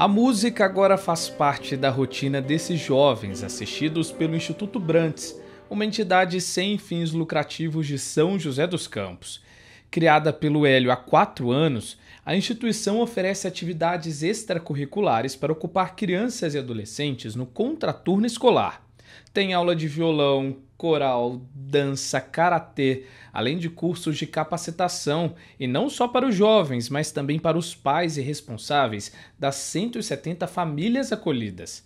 A música agora faz parte da rotina desses jovens assistidos pelo Instituto Brantes, uma entidade sem fins lucrativos de São José dos Campos. Criada pelo Hélio há quatro anos, a instituição oferece atividades extracurriculares para ocupar crianças e adolescentes no contraturno escolar. Tem aula de violão, coral, dança, karatê, além de cursos de capacitação, e não só para os jovens, mas também para os pais e responsáveis das 170 famílias acolhidas.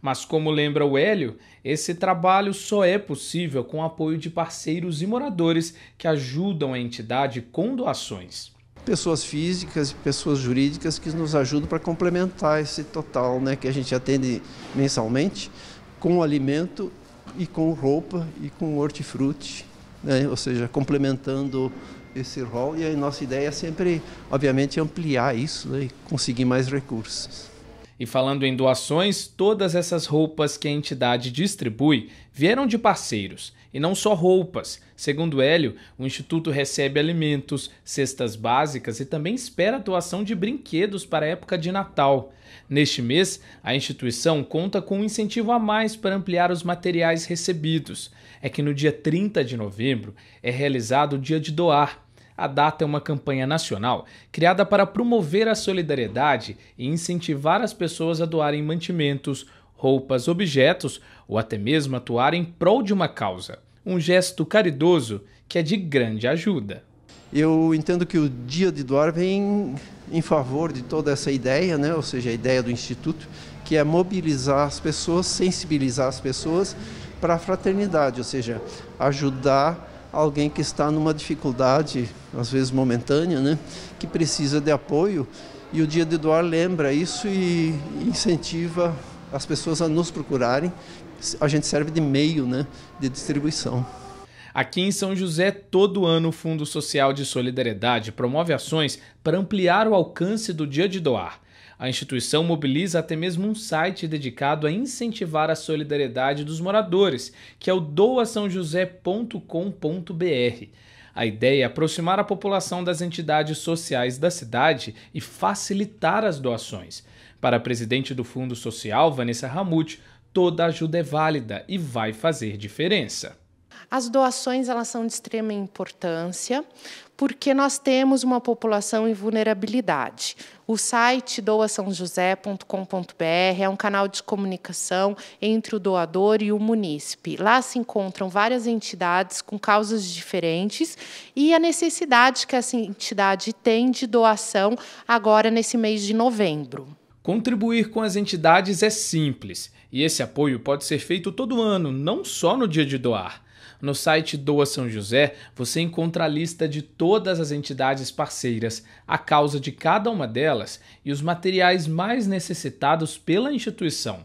Mas, como lembra o Hélio, esse trabalho só é possível com o apoio de parceiros e moradores que ajudam a entidade com doações. Pessoas físicas e pessoas jurídicas que nos ajudam para complementar esse total né, que a gente atende mensalmente com alimento e com roupa e com hortifruti, né? ou seja, complementando esse rol. E a nossa ideia é sempre, obviamente, ampliar isso né? e conseguir mais recursos. E falando em doações, todas essas roupas que a entidade distribui vieram de parceiros. E não só roupas. Segundo Hélio, o Instituto recebe alimentos, cestas básicas e também espera a doação de brinquedos para a época de Natal. Neste mês, a instituição conta com um incentivo a mais para ampliar os materiais recebidos. É que no dia 30 de novembro é realizado o Dia de Doar a Data é uma campanha nacional criada para promover a solidariedade e incentivar as pessoas a doarem mantimentos, roupas, objetos ou até mesmo atuar em prol de uma causa. Um gesto caridoso que é de grande ajuda. Eu entendo que o Dia de Doar vem em favor de toda essa ideia, né? ou seja, a ideia do Instituto, que é mobilizar as pessoas, sensibilizar as pessoas para a fraternidade, ou seja, ajudar alguém que está numa dificuldade às vezes momentânea, né? que precisa de apoio. E o Dia de Doar lembra isso e incentiva as pessoas a nos procurarem. A gente serve de meio né, de distribuição. Aqui em São José, todo ano o Fundo Social de Solidariedade promove ações para ampliar o alcance do Dia de Doar. A instituição mobiliza até mesmo um site dedicado a incentivar a solidariedade dos moradores, que é o doaçãojosé.com.br. A ideia é aproximar a população das entidades sociais da cidade e facilitar as doações. Para a presidente do Fundo Social, Vanessa Ramut, toda ajuda é válida e vai fazer diferença. As doações elas são de extrema importância, porque nós temos uma população em vulnerabilidade. O site doaçãojosé.com.br é um canal de comunicação entre o doador e o munícipe. Lá se encontram várias entidades com causas diferentes e a necessidade que essa entidade tem de doação agora nesse mês de novembro. Contribuir com as entidades é simples e esse apoio pode ser feito todo ano, não só no dia de doar. No site Doa São José, você encontra a lista de todas as entidades parceiras, a causa de cada uma delas e os materiais mais necessitados pela instituição.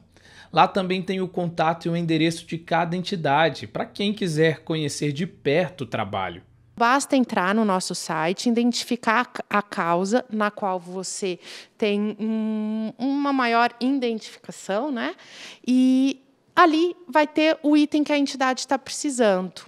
Lá também tem o contato e o endereço de cada entidade, para quem quiser conhecer de perto o trabalho. Basta entrar no nosso site, identificar a causa na qual você tem um, uma maior identificação, né? E ali vai ter o item que a entidade está precisando.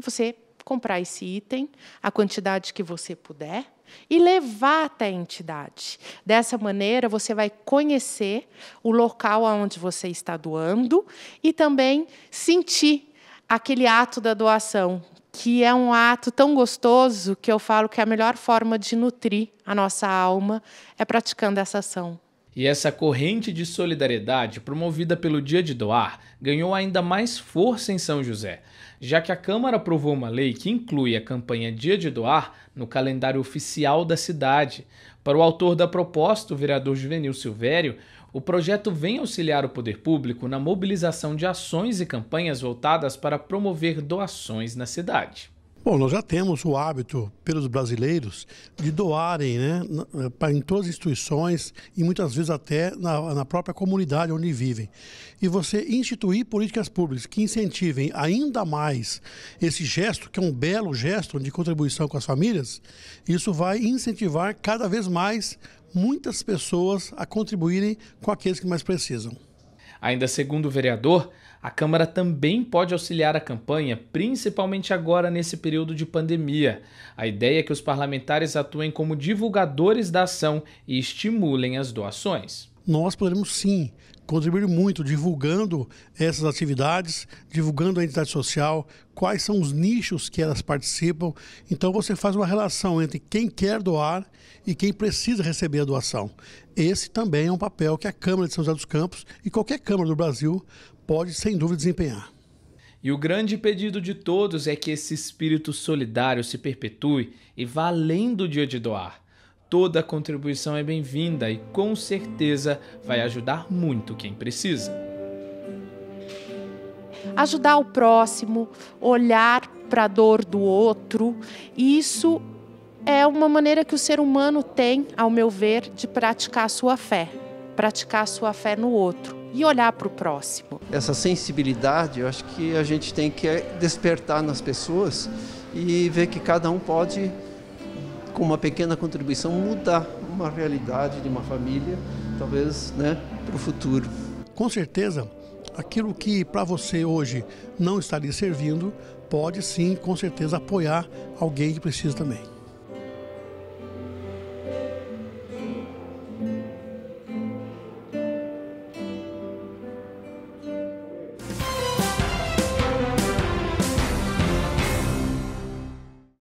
você comprar esse item, a quantidade que você puder, e levar até a entidade. Dessa maneira, você vai conhecer o local aonde você está doando e também sentir aquele ato da doação, que é um ato tão gostoso que eu falo que é a melhor forma de nutrir a nossa alma é praticando essa ação e essa corrente de solidariedade promovida pelo Dia de Doar ganhou ainda mais força em São José, já que a Câmara aprovou uma lei que inclui a campanha Dia de Doar no calendário oficial da cidade. Para o autor da proposta, o vereador Juvenil Silvério, o projeto vem auxiliar o poder público na mobilização de ações e campanhas voltadas para promover doações na cidade. Bom, nós já temos o hábito pelos brasileiros de doarem né, eh, em todas as instituições e muitas vezes até na, na própria comunidade onde vivem. E você instituir políticas públicas que incentivem ainda mais esse gesto, que é um belo gesto de contribuição com as famílias, isso vai incentivar cada vez mais muitas pessoas a contribuírem com aqueles que mais precisam. Ainda segundo o vereador, a Câmara também pode auxiliar a campanha, principalmente agora nesse período de pandemia. A ideia é que os parlamentares atuem como divulgadores da ação e estimulem as doações nós poderemos sim contribuir muito divulgando essas atividades, divulgando a entidade social, quais são os nichos que elas participam. Então você faz uma relação entre quem quer doar e quem precisa receber a doação. Esse também é um papel que a Câmara de São José dos Campos e qualquer Câmara do Brasil pode sem dúvida desempenhar. E o grande pedido de todos é que esse espírito solidário se perpetue e vá além do dia de doar Toda contribuição é bem-vinda e com certeza vai ajudar muito quem precisa. Ajudar o próximo, olhar para a dor do outro, isso é uma maneira que o ser humano tem, ao meu ver, de praticar a sua fé, praticar a sua fé no outro e olhar para o próximo. Essa sensibilidade, eu acho que a gente tem que despertar nas pessoas e ver que cada um pode com uma pequena contribuição, mudar uma realidade de uma família, talvez né, para o futuro. Com certeza, aquilo que para você hoje não estaria servindo, pode sim, com certeza, apoiar alguém que precisa também.